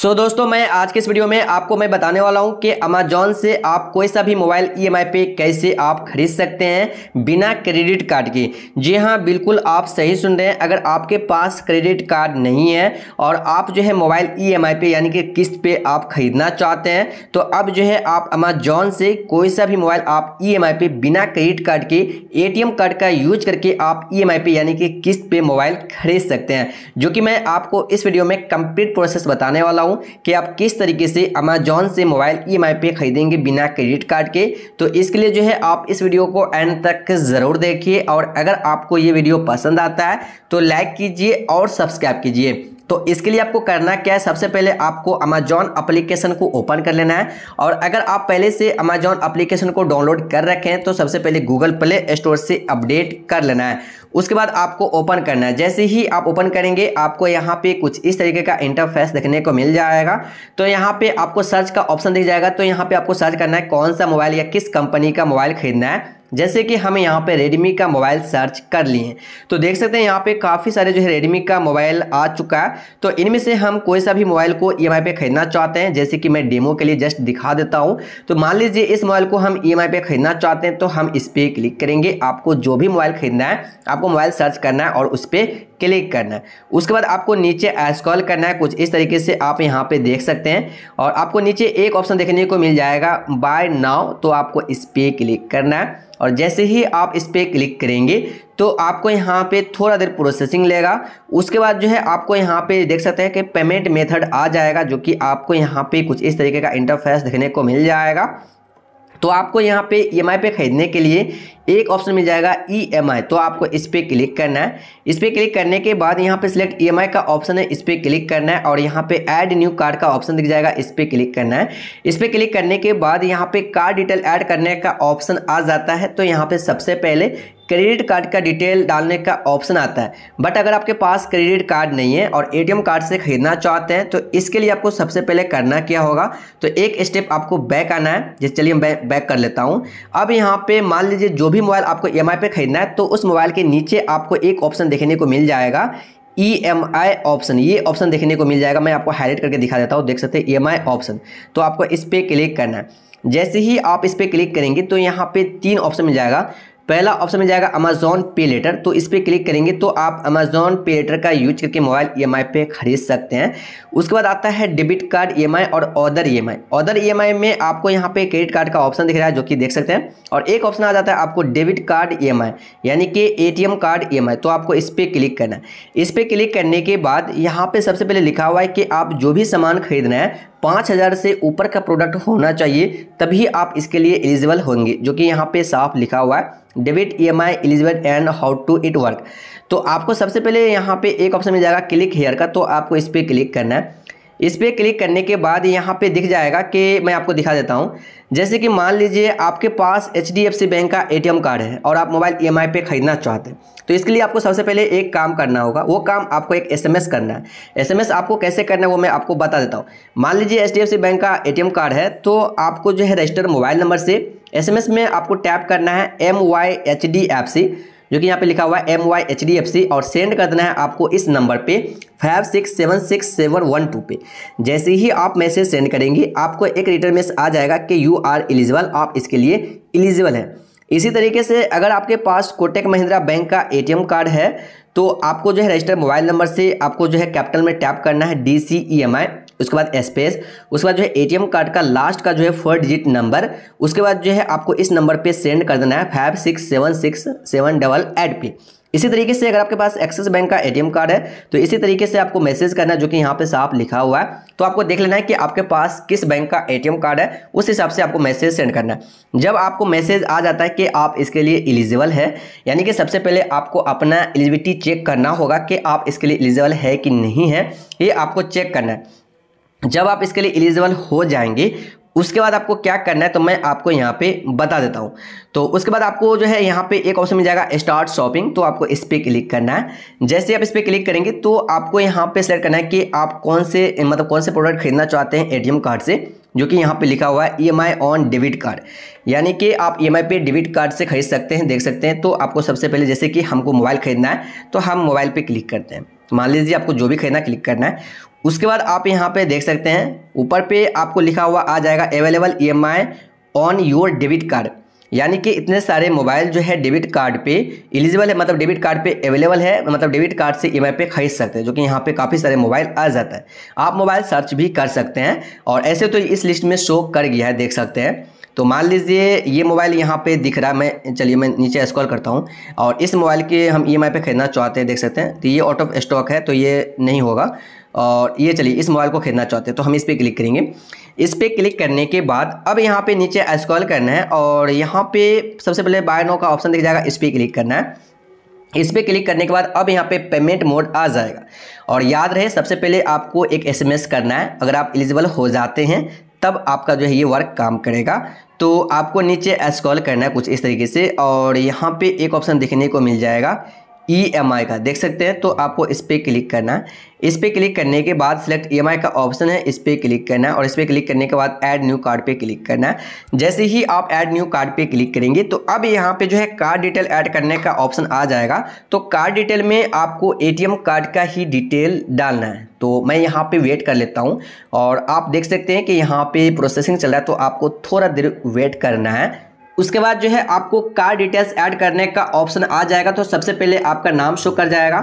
सो so, दोस्तों मैं आज के इस वीडियो में आपको मैं बताने वाला हूं कि अमेजोन से आप कोई सा भी मोबाइल ई e पे कैसे आप खरीद सकते हैं बिना क्रेडिट कार्ड के जी हां बिल्कुल आप सही सुन रहे हैं अगर आपके पास क्रेडिट कार्ड नहीं है और आप जो है मोबाइल ई e पे यानी कि किस्त पे आप खरीदना चाहते हैं तो अब जो है आप अमेजोन से कोई सा भी मोबाइल आप ई e पे बिना क्रेडिट कार्ड के ए कार्ड का यूज करके आप ई पे यानी कि किस्त पे मोबाइल खरीद सकते हैं जो कि मैं आपको इस वीडियो में कंप्लीट प्रोसेस बताने वाला हूँ हूँ कि आप किस तरीके से अमेजोन से मोबाइल ई e पे ख़रीदेंगे बिना क्रेडिट कार्ड के तो इसके लिए जो है आप इस वीडियो को एंड तक ज़रूर देखिए और अगर आपको ये वीडियो पसंद आता है तो लाइक कीजिए और सब्सक्राइब कीजिए तो इसके लिए आपको करना क्या है सबसे पहले आपको अमेजॉन अप्लीकेशन को ओपन कर लेना है और अगर आप पहले से अमेजॉन अप्लीकेशन को डाउनलोड कर रखें तो सबसे पहले गूगल प्ले स्टोर से अपडेट कर लेना है उसके बाद आपको ओपन करना है जैसे ही आप ओपन करेंगे आपको यहाँ पे कुछ इस तरीके का इंटरफेस देखने को मिल जाएगा तो यहाँ पे आपको सर्च का ऑप्शन दिख जाएगा तो यहाँ पे आपको सर्च करना है कौन सा मोबाइल या किस कंपनी का मोबाइल खरीदना है जैसे कि हम यहाँ पे रेडमी का मोबाइल सर्च कर लिए हैं तो देख सकते हैं यहाँ पे काफ़ी सारे जो है रेडमी का मोबाइल आ चुका है तो इनमें से हम कोई सा भी मोबाइल को ई e पे खरीदना चाहते हैं जैसे कि मैं डेमो के लिए जस्ट दिखा देता हूँ तो मान लीजिए इस मोबाइल को हम ई e पे खरीदना चाहते हैं तो हम इस पर क्लिक करेंगे आपको जो भी मोबाइल खरीदना है आपको मोबाइल सर्च करना है और उस पर क्लिक करना है उसके बाद आपको नीचे स्क्रॉल करना है कुछ इस तरीके से आप यहाँ पे देख सकते हैं और आपको नीचे एक ऑप्शन देखने को मिल जाएगा बाय नाउ तो आपको इस पर क्लिक करना है और जैसे ही आप इस पर क्लिक करेंगे तो आपको यहाँ पे थोड़ा देर प्रोसेसिंग लेगा उसके बाद जो है आपको यहाँ पे देख सकते हैं कि पेमेंट मेथड आ जाएगा जो कि आपको यहाँ पे कुछ इस तरीके का इंटरफेस देखने को मिल जाएगा तो आपको यहाँ पे ई e पे ख़रीदने के लिए एक ऑप्शन मिल जाएगा ई e तो आपको इस पर क्लिक करना है इस पर क्लिक करने के बाद यहाँ पे सिलेक्ट ई e का ऑप्शन है इस पर क्लिक करना है और यहाँ पे ऐड न्यू कार्ड का ऑप्शन दिख जाएगा इस पर क्लिक करना है इस पर क्लिक करने के बाद यहाँ पे कार्ड डिटेल ऐड करने का ऑप्शन आ जाता है तो यहाँ पे सबसे पहले क्रेडिट कार्ड का डिटेल डालने का ऑप्शन आता है बट अगर आपके पास क्रेडिट कार्ड नहीं है और एटीएम कार्ड से खरीदना चाहते हैं तो इसके लिए आपको सबसे पहले करना क्या होगा तो एक स्टेप आपको बैक आना है जैसे चलिए मैं बैक कर लेता हूँ अब यहाँ पे मान लीजिए जो भी भी मोबाइल आपको ई e पे खरीदना है तो उस मोबाइल के नीचे आपको एक ऑप्शन देखने को मिल जाएगा ई एम आई ऑप्शन ये ऑप्शन देखने को मिल जाएगा मैं आपको हाईलाइट करके दिखा देता हूँ देख सकते हैं ई e ऑप्शन तो आपको इस पर क्लिक करना है जैसे ही आप इस पर क्लिक करेंगे तो यहाँ पे तीन ऑप्शन मिल जाएगा पहला ऑप्शन में जाएगा अमेजोन पे लेटर तो इस पर क्लिक करेंगे तो आप अमेजोन पे लेटर का यूज करके मोबाइल ई e पे खरीद सकते हैं उसके बाद आता है डेबिट कार्ड ई और other E M other E में आपको यहाँ पे क्रेडिट कार्ड का ऑप्शन दिख रहा है जो कि देख सकते हैं और एक ऑप्शन आ जाता है आपको डेबिट कार्ड ई यानी कि ए कार्ड ई तो आपको इस पर क्लिक करना है इस पर क्लिक करने के बाद यहाँ पर सबसे पहले लिखा हुआ है कि आप जो भी सामान खरीदना है पाँच हज़ार से ऊपर का प्रोडक्ट होना चाहिए तभी आप इसके लिए एलिजिबल होंगे जो कि यहाँ पे साफ लिखा हुआ है debit E M I eligible and how to it work तो आपको सबसे पहले यहाँ पे एक ऑप्शन मिल जाएगा क्लिक हेयर का तो आपको इस पर क्लिक करना है इस पर क्लिक करने के बाद यहाँ पे दिख जाएगा कि मैं आपको दिखा देता हूँ जैसे कि मान लीजिए आपके पास एच बैंक का ए कार्ड है और आप मोबाइल ई e पे ख़रीदना चाहते हैं तो इसके लिए आपको सबसे पहले एक काम करना होगा वो काम आपको एक एस करना है एस आपको कैसे करना है वो मैं आपको बता देता हूँ मान लीजिए एच बैंक का ए कार्ड है तो आपको जो है रजिस्टर मोबाइल नंबर से एस में आपको टैप करना है M Y H D F C जो कि यहाँ पे लिखा हुआ है M Y H D F C और सेंड कर देना है आपको इस नंबर पे five six seven six seven one two पे जैसे ही आप मैसेज सेंड करेंगे आपको एक रिटर्न मैसेज आ जाएगा कि यू आर एलिजिबल आप इसके लिए एलिजिबल हैं इसी तरीके से अगर आपके पास कोटेक महिंद्रा बैंक का एम कार्ड है तो आपको जो है रजिस्टर मोबाइल नंबर से आपको जो है कैपिटल में टैप करना है डी सी ई एम आई उसके बाद स्पेस उसके बाद जो है एटीएम कार्ड का लास्ट का जो है फोर डिजिट नंबर उसके बाद जो है आपको इस नंबर पे सेंड कर देना है five six seven six seven double eight पे इसी तरीके से अगर आपके पास एक्सिस बैंक का एटीएम कार्ड है तो इसी तरीके से आपको मैसेज करना है जो कि यहाँ पे साफ लिखा हुआ है तो आपको देख लेना है कि आपके पास किस बैंक का एटीएम कार्ड है उस हिसाब से आपको मैसेज सेंड करना है जब आपको मैसेज आ जाता है कि आप इसके लिए एलिजिबल है यानी कि सबसे पहले आपको अपना एलिजिबिलिटी चेक करना होगा कि आप इसके लिए एलिजिबल है कि नहीं है ये आपको चेक करना है जब आप इसके लिए एलिजिबल हो जाएंगे उसके बाद आपको क्या करना है तो मैं आपको यहाँ पे बता देता हूँ तो उसके बाद आपको जो है यहाँ पे एक ऑप्शन मिल जाएगा स्टार्ट शॉपिंग तो आपको इस पर क्लिक करना है जैसे आप इस पर क्लिक करेंगे तो आपको यहाँ पे सेलेक्ट करना है कि आप कौन से मतलब कौन से प्रोडक्ट खरीदना चाहते हैं ए कार्ड से जो कि यहाँ पे लिखा हुआ है ई ऑन डेबिट कार्ड यानी कि आप ई e पे डेबिट कार्ड से खरीद सकते हैं देख सकते हैं तो आपको सबसे पहले जैसे कि हमको मोबाइल खरीदना है तो हम मोबाइल पर क्लिक करते हैं मान लीजिए आपको जो भी खरीदना क्लिक करना है उसके बाद आप यहाँ पे देख सकते हैं ऊपर पे आपको लिखा हुआ आ जाएगा available EMI on your debit card यानी कि इतने सारे मोबाइल जो है डेबिट कार्ड पे एलिजिबल है मतलब डेबिट कार्ड पे अवेलेबल है मतलब डेबिट कार्ड से ई e पे खरीद सकते हैं जो कि यहाँ पे काफ़ी सारे मोबाइल आ जाता है आप मोबाइल सर्च भी कर सकते हैं और ऐसे तो इस लिस्ट में शो कर गया है देख सकते हैं तो मान लीजिए ये मोबाइल यहाँ पे दिख रहा है मैं चलिए मैं नीचे स्क्रॉल करता हूँ और इस मोबाइल के हम ई e पे खरीदना चाहते हैं देख सकते हैं तो ये आउट ऑफ स्टॉक है तो ये नहीं होगा और ये चलिए इस मोबाइल को खरीदना चाहते हैं तो हम इस पर क्लिक करेंगे इस पर क्लिक करने के बाद अब यहाँ पे नीचे स्क्रॉल करना है और यहाँ पे सबसे पहले बाय नो का ऑप्शन दिख जाएगा इस पर क्लिक करना है इस पर क्लिक करने के बाद अब यहाँ पे पेमेंट मोड आ जाएगा और याद रहे सबसे पहले आपको एक एसएमएस करना है अगर आप एलिजिबल हो जाते हैं तब आपका जो है ये वर्क काम करेगा तो आपको नीचे स्क्रॉल करना है कुछ इस तरीके से और यहाँ पे एक ऑप्शन देखने को मिल जाएगा ई e का देख सकते हैं तो आपको इस पर क्लिक करना है इस पर क्लिक करने के बाद सिलेक्ट ई e का ऑप्शन है इस पर क्लिक करना है और इस पर क्लिक करने के बाद ऐड न्यू कार्ड पे क्लिक करना है जैसे ही आप ऐड न्यू कार्ड पे क्लिक करेंगे तो अब यहाँ पे जो है कार्ड डिटेल ऐड करने का ऑप्शन आ जाएगा तो कार्ड डिटेल में आपको ए कार्ड का ही डिटेल डालना है तो मैं यहाँ पर वेट कर लेता हूँ और आप देख सकते हैं कि यहाँ पर प्रोसेसिंग चल रहा है तो आपको थोड़ा देर वेट करना है उसके बाद जो है आपको कार डिटेल्स ऐड करने का ऑप्शन आ जाएगा तो सबसे पहले आपका नाम शो कर जाएगा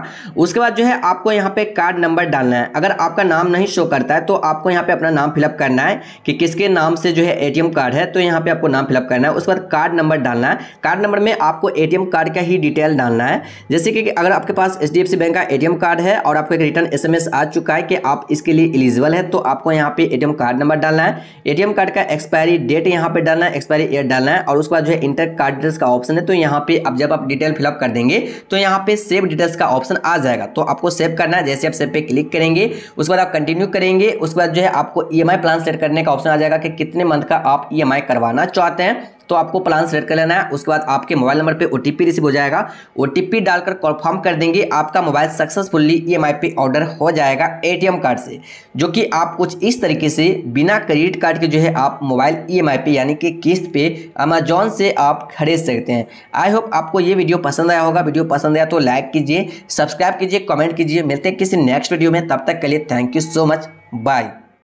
उसके बाद जो है आपको यहाँ पे कार्ड नंबर डालना है अगर आपका नाम नहीं शो करता है तो आपको यहाँ पे अपना नाम फिलअप करना है कि किसके नाम से जो है एटीएम कार्ड है तो यहाँ पे आपको नाम फिलअप करना है उसके बाद कार्ड नंबर डालना है कार्ड नंबर में आपको ए कार्ड का ही डिटेल डालना है जैसे कि अगर आपके पास एच बैंक का ए कार्ड है और आपको एक रिटर्न एस आ चुका है कि आप इसके लिए एलिजिबल है तो आपको यहाँ पे ए कार्ड नंबर डालना है एटीएम कार्ड का एक्सपायरी डेट यहाँ पर डालना है एक्सपायरी ईयर डालना है और उसके बाद जो है इंटर कार्ड डिटेल्स का ऑप्शन है तो यहाँ पे अब जब आप डिटेल फिलअप कर देंगे तो यहाँ पे सेव डिटेल्स का ऑप्शन आ जाएगा तो आपको सेव करना है जैसे आप सेव पे क्लिक करेंगे उसके बाद आप कंटिन्यू करेंगे उसके बाद जो है आपको ई एम प्लान सेट करने का ऑप्शन आ जाएगा कि कितने मंथ का आप ई e करवाना चाहते हैं तो आपको प्लान सेलेक्ट कर लेना है उसके बाद आपके मोबाइल नंबर पर ओ रिसीव हो जाएगा ओ डालकर कन्फर्म कर देंगे आपका मोबाइल सक्सेसफुल्ली ई पे ऑर्डर हो जाएगा एटीएम कार्ड से जो कि आप कुछ इस तरीके से बिना क्रेडिट कार्ड के जो है आप मोबाइल ईएमआई e पे यानी कि किस्त पे अमेजोन से आप खरीद सकते हैं आई होप आपको ये वीडियो पसंद आया होगा वीडियो पसंद आया तो लाइक कीजिए सब्सक्राइब कीजिए कमेंट कीजिए मिलते हैं किसी नेक्स्ट वीडियो में तब तक के लिए thank you so much bye